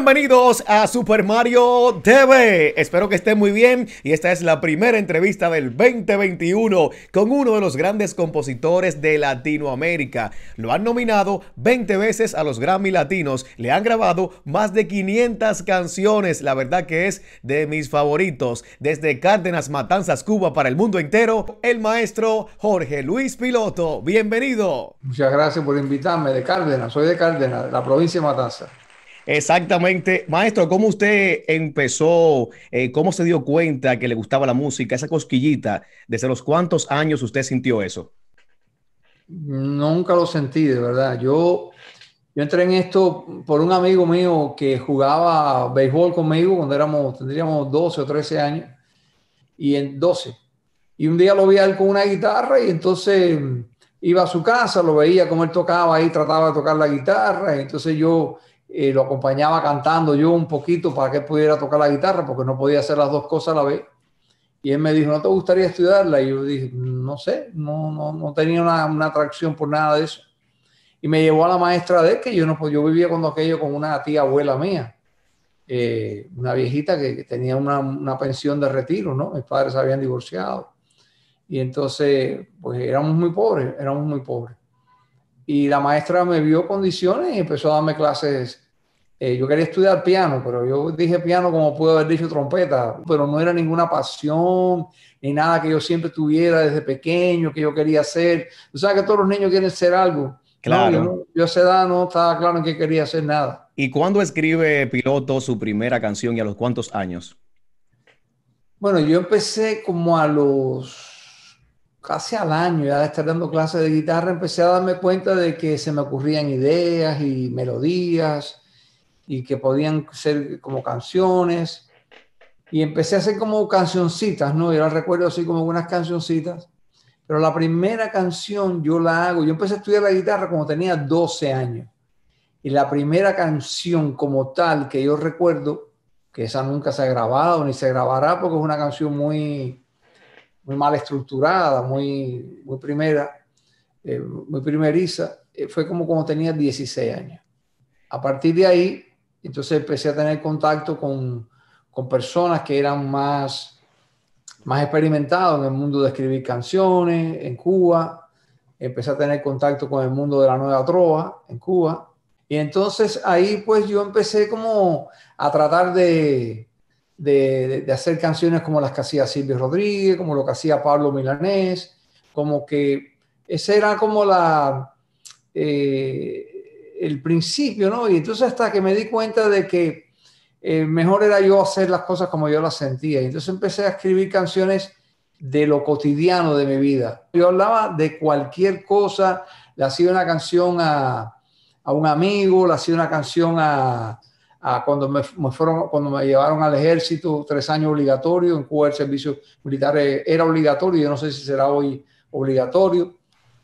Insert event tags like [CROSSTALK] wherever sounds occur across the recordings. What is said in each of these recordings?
Bienvenidos a Super Mario TV. Espero que estén muy bien y esta es la primera entrevista del 2021 con uno de los grandes compositores de Latinoamérica. Lo han nominado 20 veces a los Grammy Latinos, le han grabado más de 500 canciones, la verdad que es de mis favoritos. Desde Cárdenas Matanzas, Cuba para el mundo entero, el maestro Jorge Luis Piloto. Bienvenido. Muchas gracias por invitarme de Cárdenas, soy de Cárdenas, la provincia de Matanzas. Exactamente. Maestro, ¿cómo usted empezó? Eh, ¿Cómo se dio cuenta que le gustaba la música? Esa cosquillita, ¿desde los cuántos años usted sintió eso? Nunca lo sentí, de verdad. Yo, yo entré en esto por un amigo mío que jugaba béisbol conmigo cuando éramos, tendríamos 12 o 13 años. Y en 12. Y un día lo vi a él con una guitarra y entonces iba a su casa, lo veía como él tocaba ahí, trataba de tocar la guitarra. entonces yo lo acompañaba cantando yo un poquito para que pudiera tocar la guitarra, porque no podía hacer las dos cosas a la vez. Y él me dijo, ¿no te gustaría estudiarla? Y yo dije, no sé, no, no, no tenía una, atracción por nada de eso. Y me llevó a la maestra de él, que yo, no, yo vivía cuando aquello con una tía abuela mía, eh, una viejita que, tenía una, una, pensión de retiro, ¿no? Mis padres habían divorciado. Y entonces, pues éramos muy pobres, éramos muy pobres y la maestra me vio condiciones y empezó a darme clases. Eh, yo quería estudiar piano, pero yo dije piano como puedo haber dicho trompeta, pero no era ninguna pasión ni nada que yo siempre tuviera desde pequeño, que yo quería hacer. O sea que todos los niños quieren ser algo. Claro. yo, a esa edad no estaba claro en que quería hacer nada. ¿Y cuándo escribe Piloto su primera canción y a los cuántos años? Bueno, yo empecé como a los casi al año ya de estar dando clases de guitarra, empecé a darme cuenta de que se me ocurrían ideas y melodías y que podían ser como canciones. Y empecé a hacer como cancioncitas, ¿no? Yo las recuerdo así como unas cancioncitas. Pero la primera canción yo la hago, yo empecé a estudiar la guitarra cuando tenía 12 años. Y la primera canción como tal que yo recuerdo, que esa nunca se ha grabado ni se grabará porque es una canción muy, muy mal estructurada, muy, muy primera, eh, muy primeriza, eh, fue como cuando tenía 16 años. A partir de ahí, entonces empecé a tener contacto con, con personas que eran más, más experimentados en el mundo de escribir canciones en Cuba. Empecé a tener contacto con el mundo de la nueva trova en Cuba. Y entonces ahí pues yo empecé como a tratar de, de, hacer canciones como las que hacía Silvio Rodríguez, como lo que hacía Pablo Milanés, como que ese era como la, eh, el principio, ¿no? Y entonces hasta que me di cuenta de que eh, mejor era yo hacer las cosas como yo las sentía. Y entonces empecé a escribir canciones de lo cotidiano de mi vida. Yo hablaba de cualquier cosa, le hacía una canción a, a un amigo, le hacía una canción a, cuando, me, fueron, cuando me llevaron al ejército, tres años obligatorio, en Cuba el servicio militar e, era obligatorio, yo no sé si será hoy obligatorio,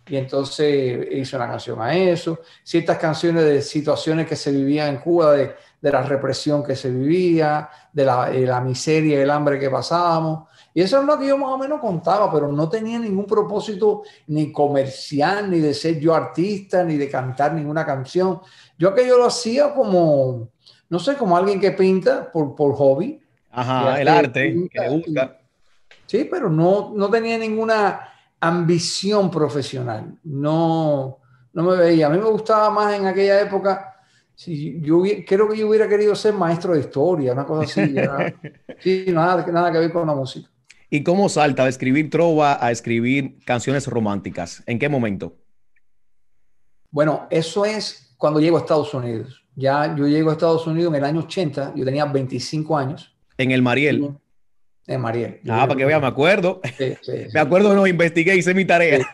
y entonces hice una canción a eso, ciertas canciones de situaciones que se vivían en Cuba, de, de la represión que se vivía, de la, de eh, la miseria y el hambre que pasábamos, y eso es lo que yo más o menos contaba, pero no tenía ningún propósito ni comercial, ni de ser yo artista, ni de cantar ninguna canción. Yo yo lo hacía como, no sé, como alguien que pinta por, por hobby. Ajá, el arte, que le Sí, pero no, no tenía ninguna ambición profesional. No, no me veía. A mí me gustaba más en aquella época. Si yo creo que yo hubiera querido ser maestro de historia, una cosa así. [LAUGHS] sí, nada, nada que ver con la música. ¿Y cómo salta de escribir trova a escribir canciones románticas? ¿En qué momento? Bueno, eso es cuando llego a Estados Unidos. Ya yo llego a Estados Unidos en el año 80, yo tenía 25 años. En el Mariel. En Mariel. Ah, para que vea, me acuerdo. [LAUGHS] me acuerdo no investigué investigué, hice mi tarea.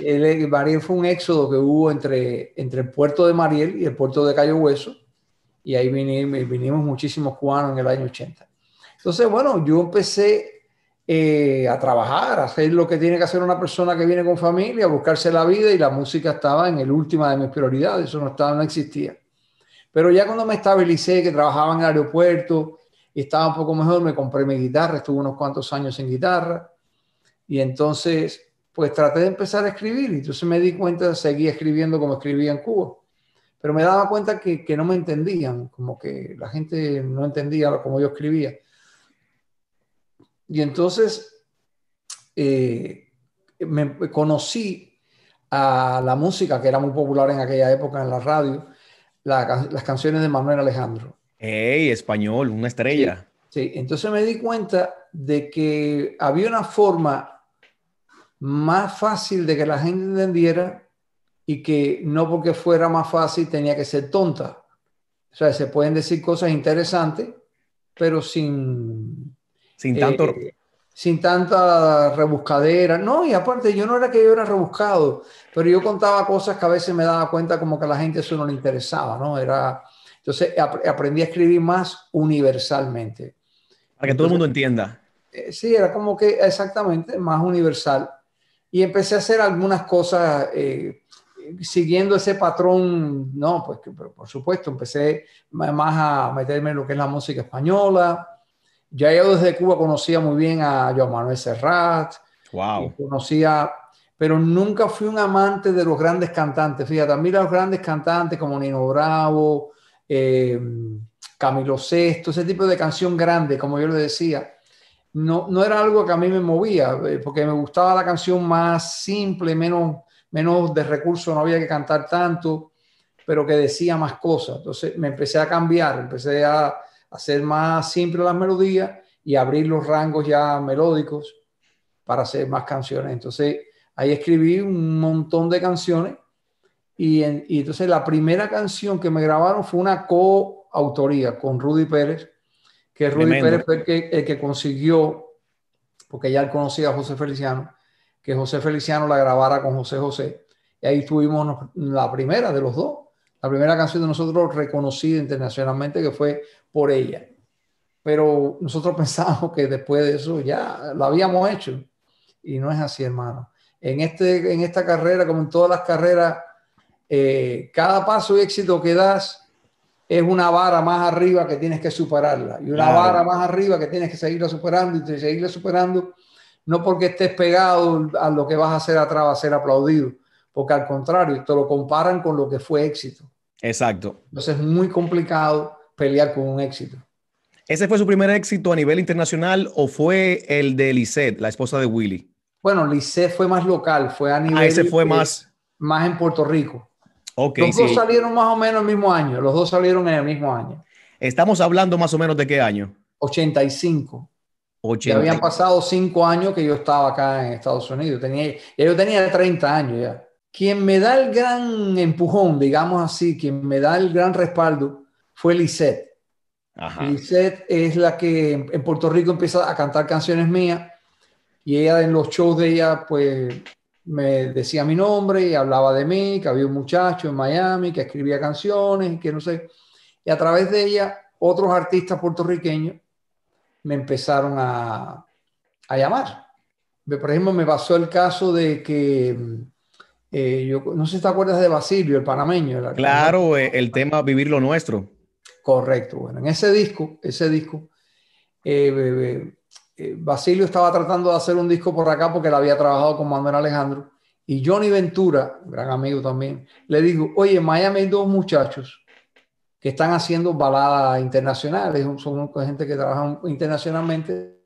El, Mariel fue un éxodo que hubo entre, entre el puerto de Mariel y el puerto de Cayo Hueso. Y ahí vinimos, vinimos muchísimos cubanos en el año 80. Entonces, bueno, yo empecé eh, a trabajar, a hacer lo que tiene que hacer una persona que viene con familia, a buscarse la vida y la música estaba en el última de mis prioridades, eso no estaba, no existía. Pero ya cuando me estabilicé, que trabajaba en el aeropuerto, estaba un poco mejor, me compré mi guitarra, estuve unos cuantos años en guitarra y entonces pues traté de empezar a escribir y entonces me di cuenta, seguía escribiendo como escribía en Cuba, pero me daba cuenta que, que no me entendían, como que la gente no entendía como yo escribía. Y entonces eh, me conocí a la música que era muy popular en aquella época en la radio, las canciones de Manuel Alejandro. ¡Ey, español, una estrella! sí, entonces me di cuenta de que había una forma más fácil de que la gente entendiera y que no porque fuera más fácil tenía que ser tonta. O sea, se pueden decir cosas interesantes, pero sin, sin tanto... Eh, sin tanta rebuscadera. No, y aparte yo no era que yo era rebuscado, pero yo contaba cosas que a veces me daba cuenta como que a la gente eso no le interesaba, ¿no? Era, entonces aprendí a escribir más universalmente. Para que todo el mundo entienda. Eh, sí, era como que exactamente más universal. Y empecé a hacer algunas cosas eh, siguiendo ese patrón, no, pues por supuesto, empecé más a meterme en lo que es la música española, ya yo desde Cuba conocía muy bien a Joan Manuel Serrat. Wow. Conocía, pero nunca fui un amante de los grandes cantantes. Fíjate, a mí los grandes cantantes como Nino Bravo, eh, Camilo Sesto, ese tipo de canción grande, como yo le decía, no, no era algo que a mí me movía, eh, porque me gustaba la canción más simple, menos, menos de recursos, no había que cantar tanto, pero que decía más cosas. Entonces me empecé a cambiar, empecé a hacer más simple las melodías y abrir los rangos ya melódicos para hacer más canciones. Entonces ahí escribí un montón de canciones y, entonces la primera canción que me grabaron fue una coautoría con Rudy Pérez, que Rudy Pérez fue el que, consiguió, porque ya él conocía a José Feliciano, que José Feliciano la grabara con José José. Y ahí tuvimos la primera de los dos la primera canción de nosotros reconocida internacionalmente que fue por ella. Pero nosotros [LAUGHS] pensamos que después de eso ya lo habíamos hecho. Y no es así, hermano. En, este, en esta carrera, como en todas las carreras, eh, cada paso y éxito que das es una vara más arriba que tienes que superarla. Y una vara más arriba que tienes que seguirla superando y seguirla superando. No porque estés pegado a lo que vas a hacer atrás, a ser aplaudido. Porque al contrario, te lo comparan con lo que fue éxito. Exacto. Entonces es muy complicado pelear con un éxito. ¿Ese fue su primer éxito a nivel internacional o fue el de Lisette, la esposa de Willy? Bueno, Lisette fue más local, fue a ah, nivel. ese fue más. Más en Puerto Rico. ok los dos salieron más o menos el mismo año. Los dos salieron en el mismo año. Estamos hablando más o menos de qué año? 85. Ya habían pasado cinco años que yo estaba acá en Estados Unidos. Tenía, yo tenía 30 años ya. Quien me da el gran empujón, digamos así, quien me da el gran respaldo fue Lisette. Lisette es la que en Puerto Rico empieza a cantar canciones mías y ella en los shows de ella pues me decía mi nombre y hablaba de mí, que había un muchacho en Miami que escribía canciones, que no sé. Y a través de ella otros artistas puertorriqueños me empezaron a, a llamar. Por ejemplo, me pasó el caso de que eh, no sé si te acuerdas de Basilio, el panameño. claro, eh, el tema Vivir lo Nuestro. Correcto, bueno, en ese disco, ese disco, eh, Basilio estaba tratando de hacer un disco por acá porque él había trabajado con Manuel Alejandro. Y Johnny Ventura, gran amigo también, le digo, oye, en Miami hay dos muchachos que están haciendo baladas internacionales, son gente que trabaja internacionalmente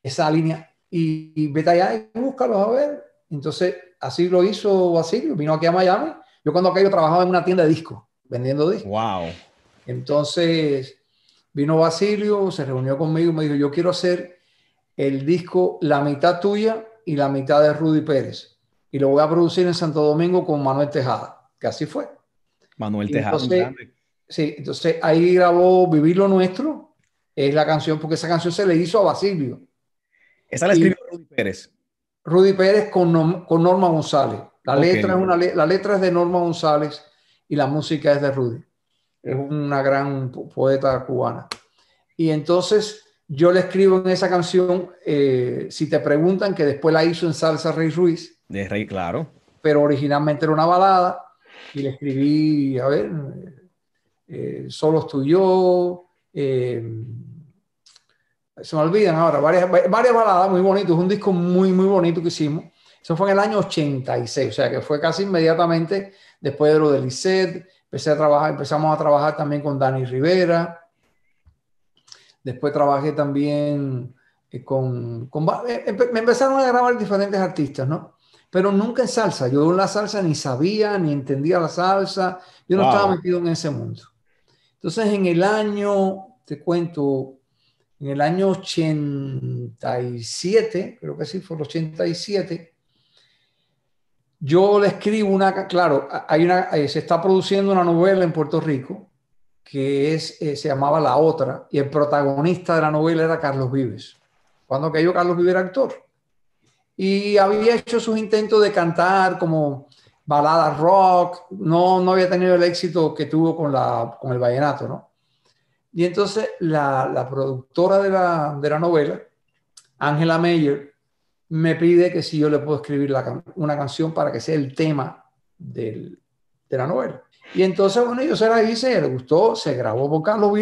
esa línea, y, y vete allá y búscalos a ver. Entonces así lo hizo Basilio, vino aquí a Miami. Yo cuando acá yo trabajaba en una tienda de discos, vendiendo discos. Wow. Entonces vino Basilio, se reunió conmigo y me dijo, yo quiero hacer el disco la mitad tuya y la mitad de Rudy Pérez. Y lo voy a producir en Santo Domingo con Manuel Tejada, que así fue. Manuel Tejada. sí, entonces ahí grabó Vivir lo Nuestro, es la canción, porque esa canción se le hizo a Basilio. Esa la escribió Rudy Pérez. Rudy Pérez con, Norma González. La, letra es una, la letra es de Norma González y la música es de Rudy. Es una gran poeta cubana. Y entonces yo le escribo en esa canción, eh, si te preguntan, que después la hizo en salsa Rey Ruiz. De Rey, claro. Pero originalmente era una balada y le escribí, a ver, eh, eh, solo Solos yo, se me olvidan ahora, varias, varias baladas muy bonitas, un disco muy, muy bonito que hicimos. Eso fue en el año 86, o sea que fue casi inmediatamente después de lo de Lisset. Empecé a trabajar, empezamos a trabajar también con Dani Rivera. Después trabajé también eh, con, con eh, me empezaron a grabar diferentes artistas, ¿no? Pero nunca en salsa. Yo la salsa ni sabía, ni entendía la salsa. Yo no estaba metido en ese mundo. Entonces, en el año, te cuento, en el año 87, creo que sí, fue el 87, yo le escribo una, claro, hay una, eh, se está produciendo una novela en Puerto Rico que es, eh, se llamaba La Otra, y el protagonista de la novela era Carlos Vives. Cuando cayó Carlos Vives era actor. Y había hecho sus intentos de cantar como baladas rock, no, no había tenido el éxito que tuvo con, la, con el vallenato, ¿no? Y entonces la, productora de la, novela, Angela Meyer, me pide que si yo le puedo escribir una canción para que sea el tema de la novela. Y entonces, bueno, yo se la hice, le gustó, se grabó por Carlos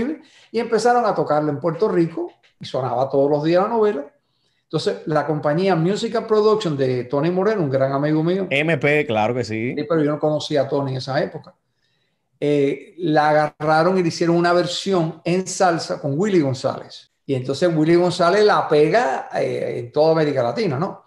y empezaron a tocarla en Puerto Rico y sonaba todos los días la novela. Entonces, la compañía Musical Production de Tony Moreno, un gran amigo mío. MP, claro que sí. Pero yo no conocía a Tony en esa época. Eh, la agarraron y le hicieron una versión en salsa con Willy González. Y entonces Willy González la pega eh, en toda América Latina, ¿no?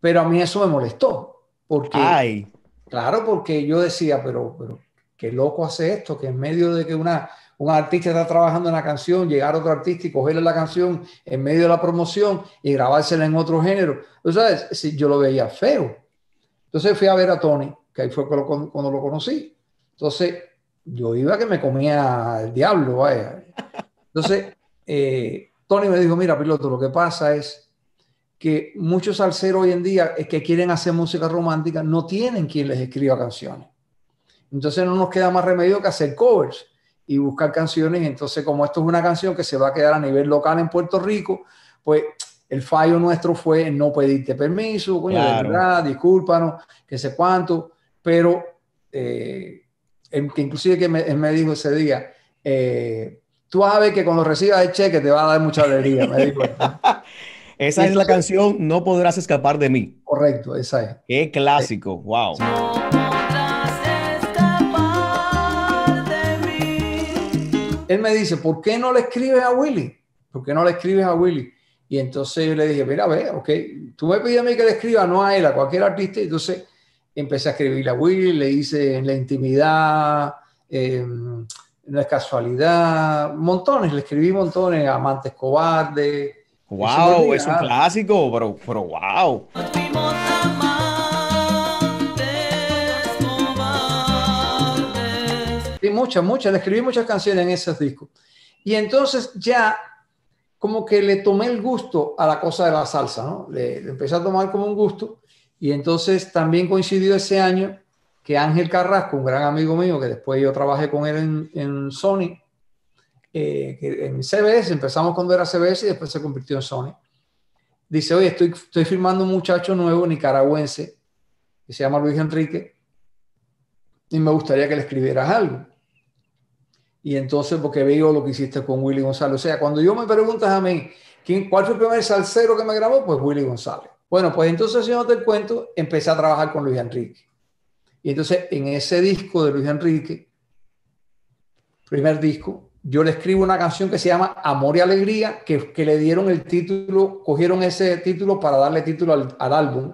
Pero a mí eso me molestó, porque... Ay. Claro, porque yo decía, pero, pero qué loco hace esto, que en medio de que una, un artista está trabajando en la canción, llegar otro artista y cogerle la canción en medio de la promoción y grabársela en otro género. O yo lo veía feo. Entonces fui a ver a Tony, que ahí fue cuando lo conocí. Entonces yo iba que me comía el diablo, vaya. Entonces, eh, Tony me dijo, mira, piloto, lo que pasa es que muchos salseros hoy en día es que quieren hacer música romántica no tienen quien les escriba canciones. Entonces no nos queda más remedio que hacer covers y buscar canciones. Entonces, como esto es una canción que se va a quedar a nivel local en Puerto Rico, pues el fallo nuestro fue no pedirte permiso, coño, de verdad, discúlpanos, que sé cuánto, pero eh, Em, que inclusive que me, dijo ese día, eh, tú vas a ver que cuando recibas el cheque te va a dar mucha alegría, [LAUGHS] Esa es la canción No podrás escapar de mí. Correcto, esa es. Qué clásico, wow. Él me dice, ¿por qué no le escribes a Willy? ¿Por qué no le escribes a Willy? Y entonces yo le dije, mira, ve, ok, tú me pides a mí que le escriba, no a él, a cualquier artista. Entonces empecé a escribir a Willy, le hice en la intimidad, eh, no es casualidad, montones, le escribí montones, Amantes Cobardes. ¡Wow! Es un clásico, pero, pero wow. Y muchas, muchas, le escribí muchas canciones en esos discos. Y entonces ya como que le tomé el gusto a la cosa de la salsa, ¿no? Le, le empecé a tomar como un gusto y entonces también coincidió ese año que Ángel Carrasco, un gran amigo mío, que después yo trabajé con él en, Sony, eh, en CBS, empezamos cuando era CBS y después se convirtió en Sony. Dice, oye, estoy, estoy firmando un muchacho nuevo nicaragüense que se llama Luis Enrique y me gustaría que le escribieras algo. Y entonces, porque veo lo que hiciste con Willy González. O sea, cuando yo me preguntas a mí, ¿quién, ¿cuál fue el primer salsero que me grabó? Pues Willy González. Bueno, pues entonces, si no te cuento, empecé a trabajar con Luis Enrique. Y entonces, en ese disco de Luis Enrique, primer disco, yo le escribo una canción que se llama Amor y Alegría, que, le dieron el título, cogieron ese título para darle título al, álbum,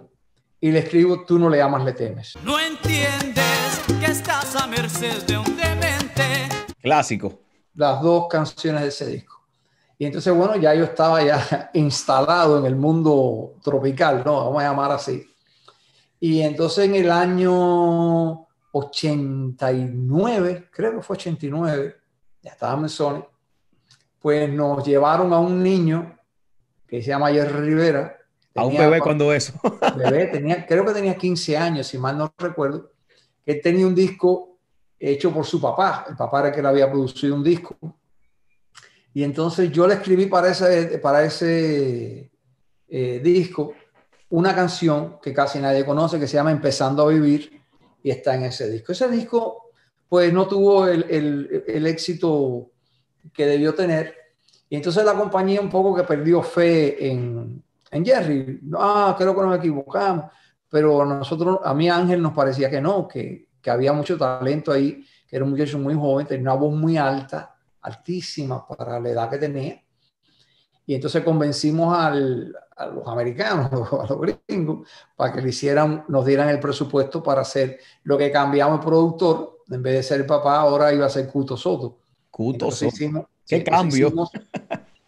y le escribo Tú no le amas, le temes. No entiendes que estás a merced de un demente. Clásico. Las dos canciones de ese disco. Y entonces, bueno, ya yo estaba ya [LAUGHS] instalado en el mundo tropical, ¿no? Vamos a llamar así. Y entonces en el año 89, creo que fue 89, ya estábamos en Sony, pues nos llevaron a un niño que se llama Jerry Rivera. a un bebé cuando eso. [LAUGHS] bebé, tenía, creo que tenía 15 años, si mal no recuerdo, que tenía un disco hecho por su papá. El papá era el que le había producido un disco y entonces yo le escribí para ese, para ese eh, disco una canción que casi nadie conoce, que se llama Empezando a Vivir, y está en ese disco. Ese disco, pues, no tuvo el, éxito que debió tener. Y entonces la compañía un poco que perdió fe en, Jerry. Ah, creo que nos equivocamos. Pero nosotros, a mí Ángel nos parecía que no, que, que había mucho talento ahí, que era un muchacho muy joven, tenía una voz muy alta altísima para la edad que tenía. Y entonces convencimos al, a los americanos, [LAUGHS] a los gringos, para que le hicieran, nos dieran el presupuesto para hacer lo que cambiamos el productor. En vez de ser papá, ahora iba a ser Cuto Soto. Cuto Soto. ¿Qué cambio?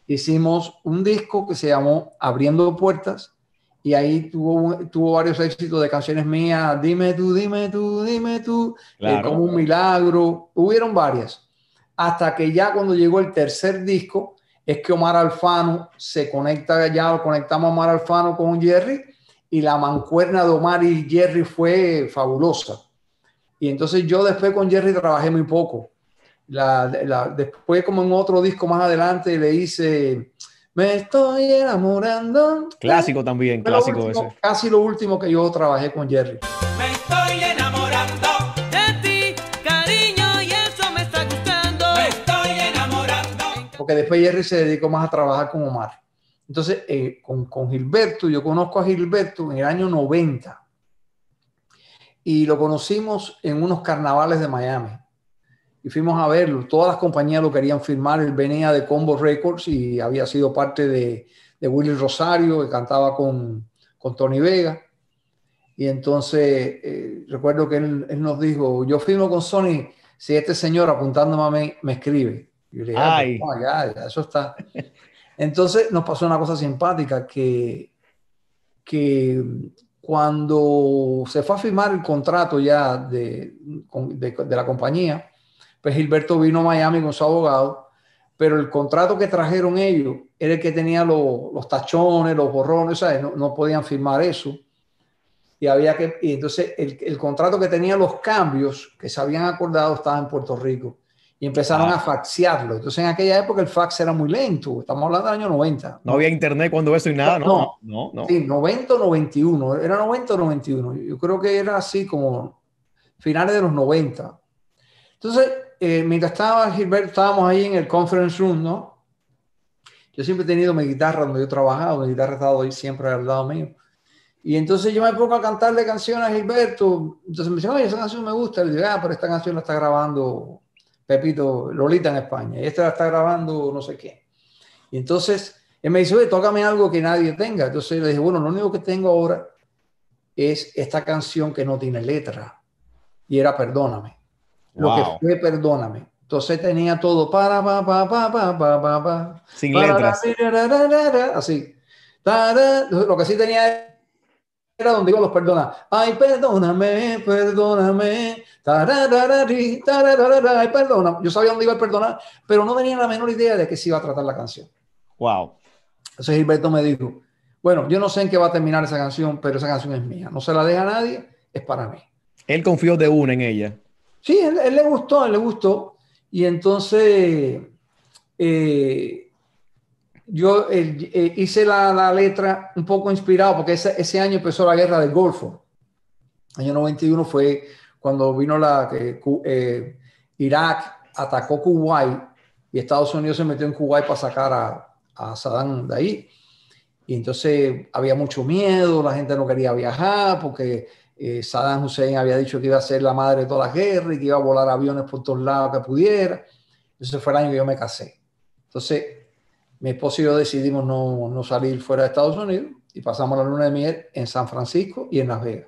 Hicimos, un disco que se llamó Abriendo Puertas y ahí tuvo, tuvo varios éxitos de canciones mías, dime tú, dime tú, dime tú, eh, como un milagro, hubieron varias hasta que ya cuando llegó el tercer disco, es que Omar Alfano se conecta, ya conectamos Omar Alfano con Jerry y la mancuerna de Omar y Jerry fue fabulosa. Y entonces yo después con Jerry trabajé muy poco. después como en otro disco más adelante le hice Me estoy enamorando. Clásico también, clásico ese. Casi lo último que yo trabajé con Jerry. porque después Jerry se dedicó más a trabajar con Omar. Entonces, eh, con, Gilberto, yo conozco a Gilberto en el año 90 y lo conocimos en unos carnavales de Miami. Y fuimos a verlo, todas las compañías lo querían firmar, él venía de Combo Records y había sido parte de, de Willy Rosario, que cantaba con, con Tony Vega. Y entonces eh, recuerdo que él, él, nos dijo, yo firmo con Sony si este señor apuntándome a mí me escribe yo le dije, ah, pues, Ay. eso está. Entonces nos pasó una cosa simpática, que, cuando se fue a firmar el contrato ya de, la compañía, pues Gilberto vino a Miami con su abogado, pero el contrato que trajeron ellos era el que tenía los, tachones, los borrones, No, no, podían firmar eso. Y había que, entonces el, el, contrato que tenía los cambios que se habían acordado estaba en Puerto Rico y empezaron ah. a faxearlo. Entonces en aquella época el fax era muy lento, estamos hablando del año 90. No había internet cuando eso y nada, ¿no? No, no. no. Sí, 90 o 91, era 90 o 91, yo creo que era así como finales de los 90. Entonces, eh, mientras estaba Gilberto, estábamos ahí en el conference room, ¿no? Yo siempre he tenido mi guitarra donde yo trabajaba, mi guitarra estaba estado ahí siempre al lado mío. Y entonces yo me pongo a cantarle canciones a Gilberto. Entonces me dice, oye, esa canción me gusta. Le digo, ah, pero esta canción la está grabando Pepito, Lolita en España, y esta la está grabando no sé qué. Y entonces él me dice, tócame algo que nadie tenga. Entonces le dije, bueno, lo único que tengo ahora es esta canción que no tiene letra. Y era Perdóname. Lo que fue Perdóname. Entonces tenía todo para, pa, pa, pa, pa, pa, Sin letras. así. Lo que sí tenía era donde a los perdona. Ay, perdóname, perdóname. perdona. Yo sabía dónde iba el perdonar, pero no tenía la menor idea de que se iba a tratar la canción. Wow. Entonces Gilberto me dijo, bueno, yo no sé en qué va a terminar esa canción, pero esa canción es mía. No se la deja a nadie, es para mí. Él confió de una en ella. Sí, él, le gustó, él le gustó. Y entonces... Eh, yo eh, hice la, letra un poco inspirado porque ese, ese, año empezó la guerra del Golfo. El año 91 fue cuando vino la eh, Irak, atacó Kuwait y Estados Unidos se metió en Kuwait para sacar a, a Saddam de ahí. Y entonces había mucho miedo, la gente no quería viajar porque eh, Saddam Hussein había dicho que iba a ser la madre de todas las guerras y que iba a volar aviones por todos lados que pudiera. Ese fue el año que yo me casé. Entonces, mi esposo y yo decidimos no, no salir fuera de Estados Unidos y pasamos la luna de miel en San Francisco y en Las Vegas.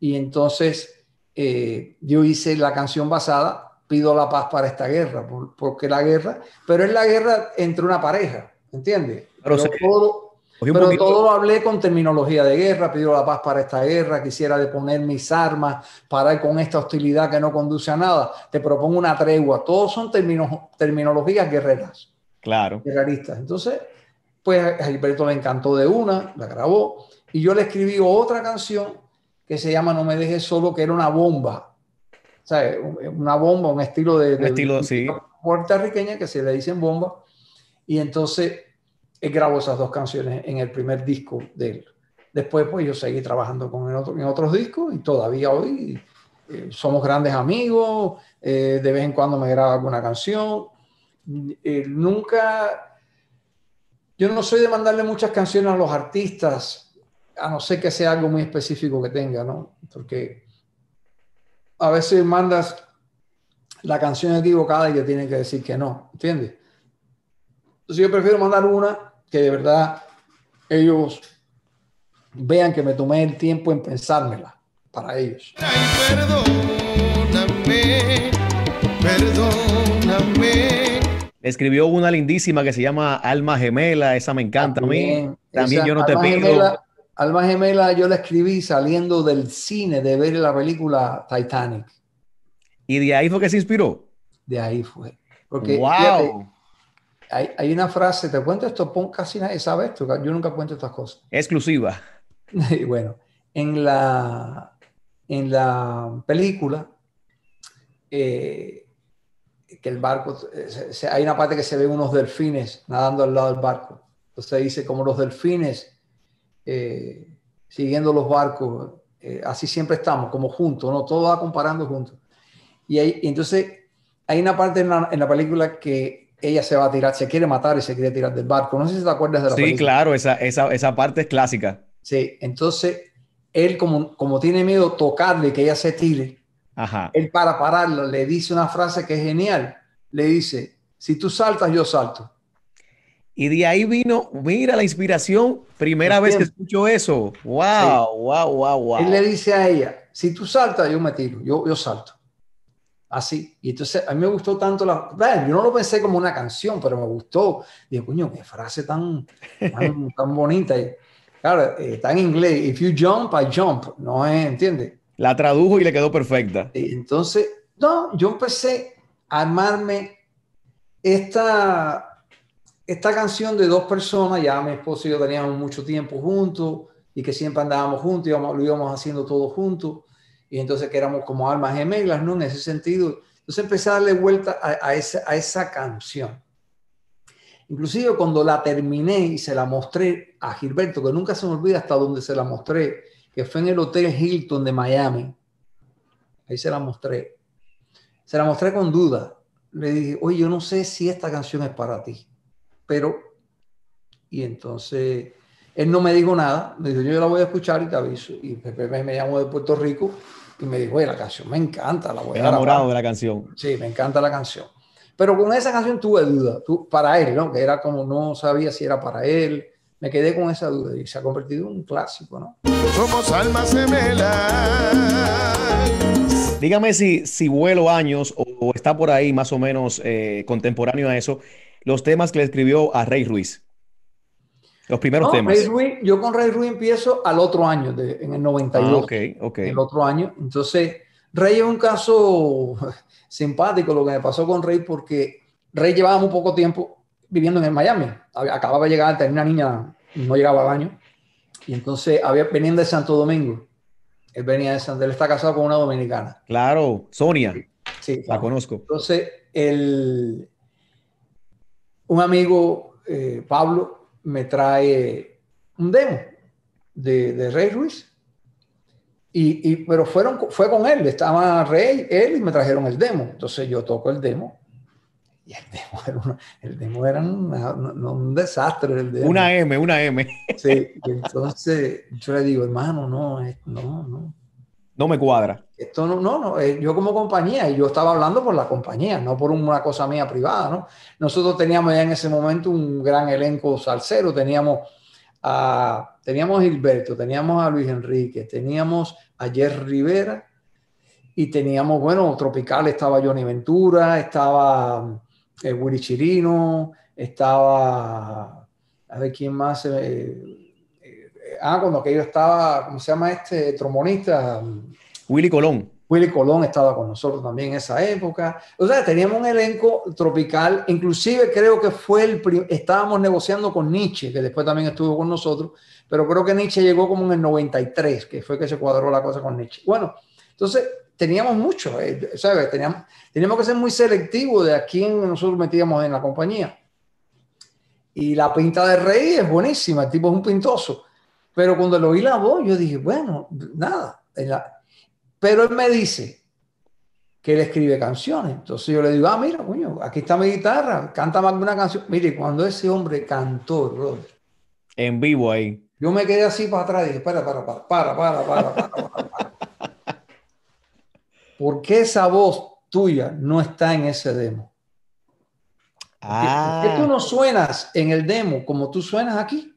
Y entonces eh, yo hice la canción basada, pido la paz para esta guerra, porque la guerra, pero es la guerra entre una pareja, ¿entiendes? Pero, todo, pero todo, lo hablé con terminología de guerra, pido la paz para esta guerra, quisiera deponer mis armas, parar con esta hostilidad que no conduce a nada, te propongo una tregua, todos son terminologías guerreras. Claro. Entonces, pues a Gilberto le encantó de una, la grabó, y yo le escribí otra canción que se llama No me dejes solo, que era una bomba. Una bomba, un estilo de... estilo, de, Puertorriqueña que se le dice bomba. Y entonces grabó esas dos canciones en el primer disco de él. Después, pues yo seguí trabajando con en otros discos y todavía hoy eh, somos grandes amigos. Eh, de vez en cuando me graba alguna canción. Eh, nunca, yo no soy de mandarle muchas canciones a los artistas, a no ser que sea algo muy específico que tenga, ¿no? Porque a veces mandas la canción equivocada y te tienen que decir que no, ¿entiendes? yo prefiero mandar una que de verdad ellos vean que me tomé el tiempo en pensármela para ellos. perdóname, perdóname. Escribió una lindísima que se llama Alma Gemela, esa me encanta a mí. También yo no te pido. Alma Gemela yo la escribí saliendo del cine de ver la película Titanic. ¿Y de ahí fue que se inspiró? De ahí fue. Porque, ¡Wow! hay, una frase, te cuento esto, pon casi nadie sabe esto, yo nunca cuento estas cosas. Exclusiva. [LAUGHS] Y bueno, en la, en la película, eh, que el barco, eh, hay una parte que se ve unos delfines nadando al lado del barco. Entonces dice, como los delfines eh, siguiendo los barcos, eh, así siempre estamos, como juntos, ¿no? Todo va comparando juntos. Y, ahí, entonces hay una parte en la, película que ella se va a tirar, se quiere matar y se quiere tirar del barco. No sé si te acuerdas de la Sí, claro, esa, parte es clásica. Sí, entonces él como, como tiene miedo tocarle que ella se tire, Ajá. Él para pararlo le dice una frase que es genial. Le dice, si tú saltas, yo salto. Y de ahí vino, mira la inspiración, primera vez que escucho eso. Wow, wow, wow, wow. Él le dice a ella, si tú saltas, yo me tiro, yo, yo salto. Así. Y entonces a mí me gustó tanto la... Bueno, yo no lo pensé como una canción, pero me gustó. Dije, coño, qué frase tan, tan, [LAUGHS] bonita. Y, claro, eh, está en inglés. If you jump, I jump. No es, ¿entiendes? La tradujo y le quedó perfecta. Entonces, no, yo empecé a armarme esta, esta canción de dos personas, ya mi esposo y yo teníamos mucho tiempo juntos y que siempre andábamos juntos, y lo íbamos haciendo todo juntos, y entonces que éramos como almas gemelas, ¿no? En ese sentido. Entonces empecé a darle vuelta a, esa, a esa canción. Inclusive cuando la terminé y se la mostré a Gilberto, que nunca se me olvida hasta dónde se la mostré, que fue en el Hotel Hilton de Miami. Ahí se la mostré. Se la mostré con duda. Le dije, oye, yo no sé si esta canción es para ti, pero... Y entonces él no me dijo nada, me dijo, yo la voy a escuchar y te aviso. Y Pepe me, llamó de Puerto Rico y me dijo, oye, la canción me encanta, la voy a Enamorado de la canción. Sí, me encanta la canción. Pero con esa canción tuve duda, tú, para él, ¿no? Que era como no sabía si era para él, me quedé con esa duda y se ha convertido en un clásico, ¿no? Somos almas gemelas. Dígame si, si vuelo años o, está por ahí más o menos eh, contemporáneo a eso, los temas que le escribió a Rey Ruiz. Los primeros temas. yo con Rey Ruiz empiezo al otro año, en el 92. Ah, ok, ok. El otro año. Entonces, Rey es un caso [LAUGHS] simpático lo que me pasó con Rey porque Rey llevaba muy poco tiempo viviendo en Miami. Acababa de llegar, tenía una niña, no llegaba al baño. Y entonces había, venían de Santo Domingo. Él venía de Santo Él está casado con una dominicana. Claro, Sonia. Sí, la conozco. Entonces, el, un amigo, eh, Pablo, me trae un demo de, de Rey Ruiz. Y, pero fueron, fue con él, estaba Rey, él y me trajeron el demo. Entonces yo toco el demo y el demo era, un desastre. El Una M, una M. Sí, entonces yo le digo, hermano, no, no, no. No me cuadra. Esto no, no, no, eh, yo como compañía, y yo estaba hablando por la compañía, no por una cosa mía privada, ¿no? Nosotros teníamos ya en ese momento un gran elenco salsero, teníamos a, teníamos a Gilberto, teníamos a Luis Enrique, teníamos a Jerry Rivera, y teníamos, bueno, Tropical, estaba Johnny Ventura, estaba eh, Willy Chirino, estaba, a ver quién más, eh, eh, ah, cuando aquello estaba, ¿cómo se llama este trombonista? Willy Colón. Willy Colón estaba con nosotros también en esa época. O sea, teníamos un elenco tropical. Inclusive creo que fue el... Estábamos negociando con Nietzsche, que después también estuvo con nosotros, pero creo que Nietzsche llegó como en el 93, que fue que se cuadró la cosa con Nietzsche. Bueno, entonces teníamos mucho, eh, ¿sabes? Teníamos, que ser muy selectivos de a quién nosotros metíamos en la compañía. Y la pinta de Rey es buenísima, el tipo es un pintoso. Pero cuando lo oí la voz, yo dije, bueno, nada. Pero él me dice que él escribe canciones. Entonces yo le digo, ah, mira, coño, aquí está mi guitarra, canta más una canción. Mire, cuando ese hombre cantó, En vivo ahí. Yo me quedé así para atrás y dije, para, para, para, para, para, para, para, para, para. ¿por qué esa voz tuya no está en ese demo? ¿Por qué ah. tú no suenas en el demo como tú suenas aquí?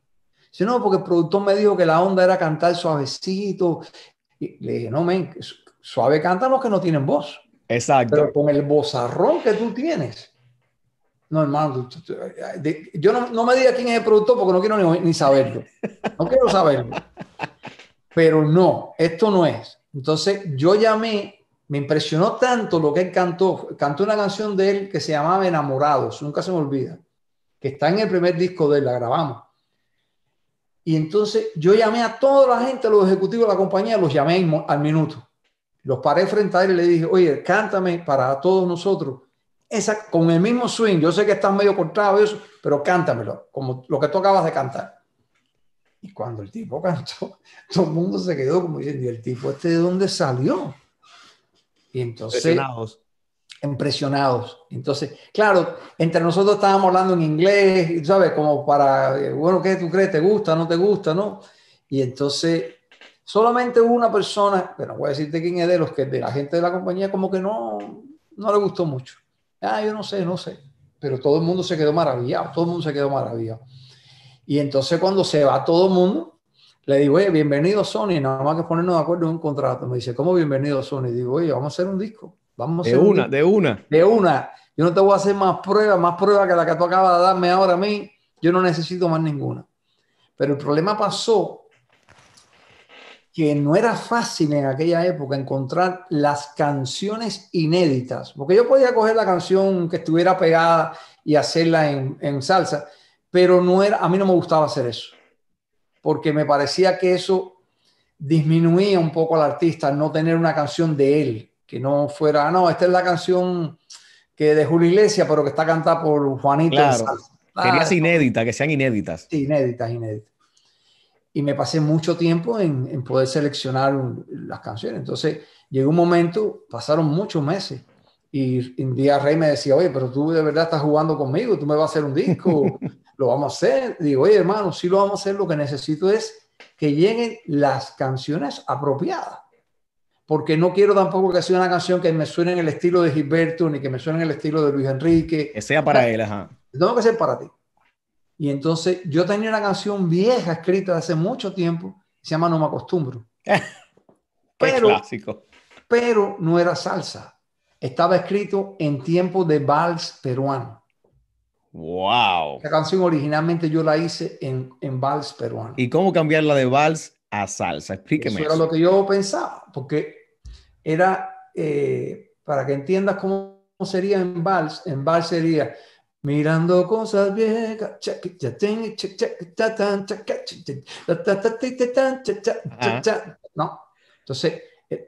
Si no, porque el productor me dijo que la onda era cantar suavecito. Y le dije, no, men, suave cantan los que no tienen voz. Exacto. Pero con el bozarrón que tú tienes. No, hermano, yo no, me diga quién es el productor porque no quiero ni, ni saberlo. No quiero saberlo. [LAUGHS] Pero no, esto no es. Entonces yo llamé me impresionó tanto lo que él cantó. Cantó una canción de él que se llamaba Enamorados, nunca se me olvida, que está en el primer disco de él, la grabamos. Y entonces yo llamé a toda la gente, a los ejecutivos de la compañía, los llamé al minuto. Los paré frente a él y le dije, oye, cántame para todos nosotros. Esa, con el mismo swing, yo sé que estás medio cortado eso, pero cántamelo, como lo que tú acabas de cantar. Y cuando el tipo [LAUGHS] cantó, todo el mundo se quedó como diciendo, ¿y el tipo este de dónde salió? Y entonces, impresionados. Impresionados. Entonces, claro, entre nosotros estábamos hablando en inglés, ¿sabes? Como para, eh, bueno, ¿qué tú crees? ¿Te gusta? ¿No te gusta? ¿No? Y entonces, solamente una persona, pero voy a decirte quién es de los que de la gente de la compañía, como que no, no le gustó mucho. Ah, yo no sé, no sé. Pero todo el mundo se quedó maravillado, todo el mundo se quedó maravillado. Y entonces cuando se va todo el mundo, le digo, oye, bienvenido Sony, nada más que ponernos de acuerdo en un contrato. Me dice, ¿cómo bienvenido Sony? Digo, oye, vamos a hacer un disco. Vamos a de una, de una. De una. Yo no te voy a hacer más pruebas, más pruebas que la que tú acabas de darme ahora a mí. Yo no necesito más ninguna. Pero el problema pasó que no era fácil en aquella época encontrar las canciones inéditas, porque yo podía coger la canción que estuviera pegada y hacerla en, en salsa, pero no era, a mí no me gustaba hacer eso porque me parecía que eso disminuía un poco al artista, no tener una canción de él, que no fuera, ah, no, esta es la canción que de Julio Iglesias, pero que está cantada por Juanita. Claro. Querías inéditas, que sean inéditas. Sí, inéditas, inéditas. Y me pasé mucho tiempo en, en poder seleccionar las canciones. Entonces, llegó un momento, pasaron muchos meses, y un día Rey me decía, oye, pero tú de verdad estás jugando conmigo, tú me vas a hacer un disco. [LAUGHS] lo vamos a hacer. Digo, oye, hermano, sí lo vamos a hacer. Lo que necesito es que lleguen las canciones apropiadas. Porque no quiero tampoco que sea una canción que me suene en el estilo de Gilberto, ni que me suene en el estilo de Luis Enrique. Que sea para él, ajá. Tengo que ser para ti. Y entonces yo tenía una canción vieja escrita de hace mucho tiempo, se llama No me acostumbro. [LAUGHS] pero, clásico. Pero no era salsa. Estaba escrito en tiempo de vals peruano. Wow. La canción originalmente yo la hice en, en vals peruano. ¿Y cómo cambiarla de vals a salsa? Explíqueme. Eso, era lo que yo pensaba, porque era, eh, para que entiendas cómo sería en vals, en vals sería mirando cosas viejas. No, entonces eh,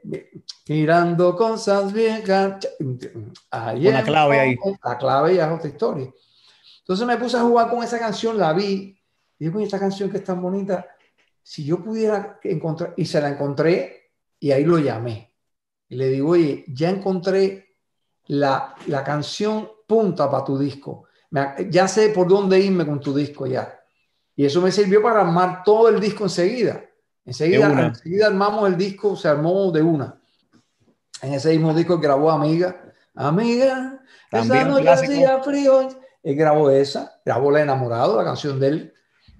mirando cosas viejas. Mm, mm, Una clave ahí. La clave ya es otra historia. Entonces me puse a jugar con esa canción, la vi, y oye, esta canción que es tan bonita, si yo pudiera encontrar, y se la encontré, y ahí lo llamé. Y le digo, oye, ya encontré la, la canción punta para tu disco. Ya sé por dónde irme con tu disco ya. Y eso me sirvió para armar todo el disco enseguida. Enseguida, armamos el disco, se armó de una. En ese mismo disco grabó Amiga. Amiga, También esa noche hacía frío él grabó esa, grabó La Enamorado, la canción de él,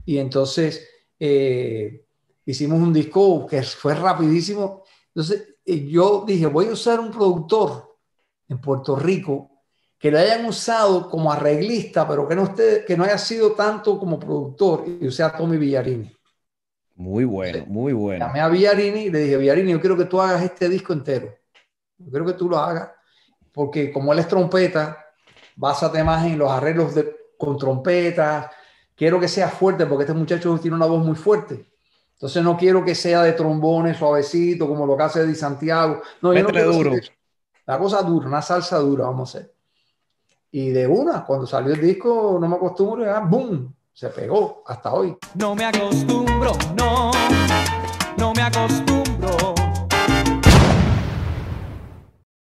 y entonces eh, hicimos un disco que fue rapidísimo. Entonces eh, yo dije, voy a usar un productor en Puerto Rico que lo hayan usado como arreglista, pero que no, que no haya sido tanto como productor, y usé a Tommy Villarini. Muy bueno, muy bueno. Llamé a Villarini y le dije, Villarini, yo quiero que tú hagas este disco entero. Yo quiero que tú lo hagas, porque como él es trompeta, básate más en los arreglos con trompetas, quiero que sea fuerte porque este muchacho tiene una voz muy fuerte. Entonces no quiero que sea de trombones suavecito como lo que hace Di Santiago. No, yo no duro. La cosa dura, una salsa dura, vamos a hacer. Y de una, cuando salió el disco, no me acostumbro, ya, ah, ¡boom! Se pegó hasta hoy. No me acostumbro, no, no me acostumbro.